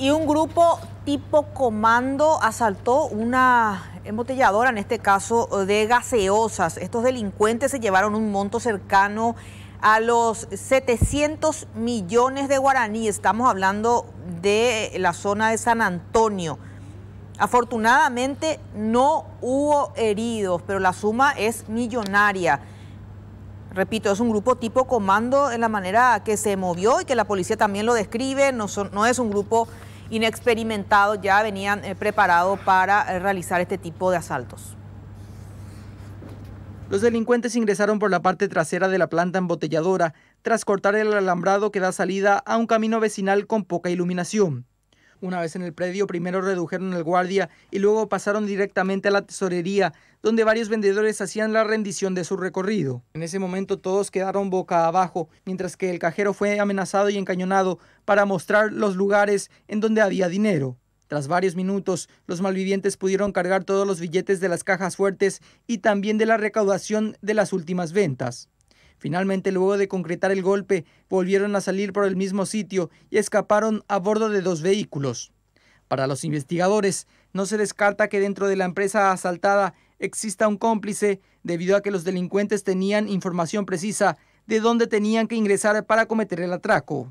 Y un grupo tipo comando asaltó una embotelladora, en este caso de gaseosas. Estos delincuentes se llevaron un monto cercano a los 700 millones de guaraníes. Estamos hablando de la zona de San Antonio. Afortunadamente no hubo heridos, pero la suma es millonaria. Repito, es un grupo tipo comando en la manera que se movió y que la policía también lo describe. No, no es un grupo inexperimentados ya venían eh, preparados para eh, realizar este tipo de asaltos. Los delincuentes ingresaron por la parte trasera de la planta embotelladora tras cortar el alambrado que da salida a un camino vecinal con poca iluminación. Una vez en el predio, primero redujeron el guardia y luego pasaron directamente a la tesorería, donde varios vendedores hacían la rendición de su recorrido. En ese momento todos quedaron boca abajo, mientras que el cajero fue amenazado y encañonado para mostrar los lugares en donde había dinero. Tras varios minutos, los malvivientes pudieron cargar todos los billetes de las cajas fuertes y también de la recaudación de las últimas ventas. Finalmente, luego de concretar el golpe, volvieron a salir por el mismo sitio y escaparon a bordo de dos vehículos. Para los investigadores, no se descarta que dentro de la empresa asaltada exista un cómplice debido a que los delincuentes tenían información precisa de dónde tenían que ingresar para cometer el atraco.